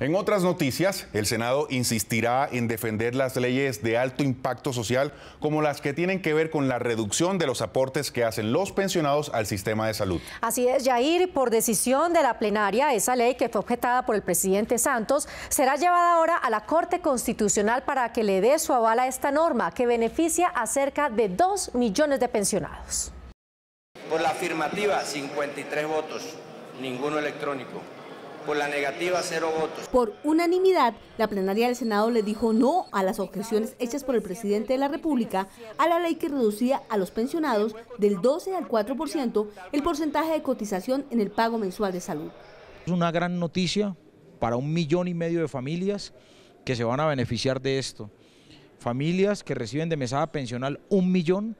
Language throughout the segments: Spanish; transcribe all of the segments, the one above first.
En otras noticias, el Senado insistirá en defender las leyes de alto impacto social como las que tienen que ver con la reducción de los aportes que hacen los pensionados al sistema de salud. Así es, Jair, por decisión de la plenaria, esa ley que fue objetada por el presidente Santos será llevada ahora a la Corte Constitucional para que le dé su aval a esta norma que beneficia a cerca de 2 millones de pensionados. Por la afirmativa, 53 votos, ninguno electrónico. Por la negativa, cero votos. Por unanimidad, la plenaria del Senado le dijo no a las objeciones hechas por el presidente de la República a la ley que reducía a los pensionados del 12 al 4% el porcentaje de cotización en el pago mensual de salud. Es una gran noticia para un millón y medio de familias que se van a beneficiar de esto. Familias que reciben de mesada pensional un millón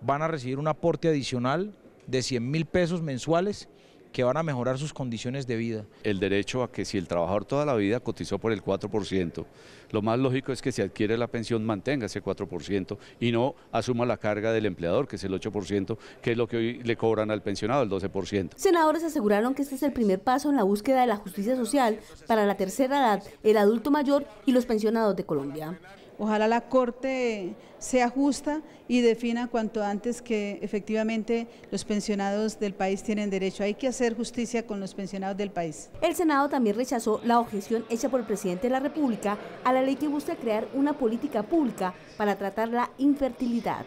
van a recibir un aporte adicional de 100 mil pesos mensuales que van a mejorar sus condiciones de vida. El derecho a que si el trabajador toda la vida cotizó por el 4%, lo más lógico es que si adquiere la pensión mantenga ese 4% y no asuma la carga del empleador, que es el 8%, que es lo que hoy le cobran al pensionado, el 12%. Senadores aseguraron que este es el primer paso en la búsqueda de la justicia social para la tercera edad, el adulto mayor y los pensionados de Colombia. Ojalá la Corte sea justa y defina cuanto antes que efectivamente los pensionados del país tienen derecho. Hay que hacer justicia con los pensionados del país. El Senado también rechazó la objeción hecha por el presidente de la República a la ley que busca crear una política pública para tratar la infertilidad.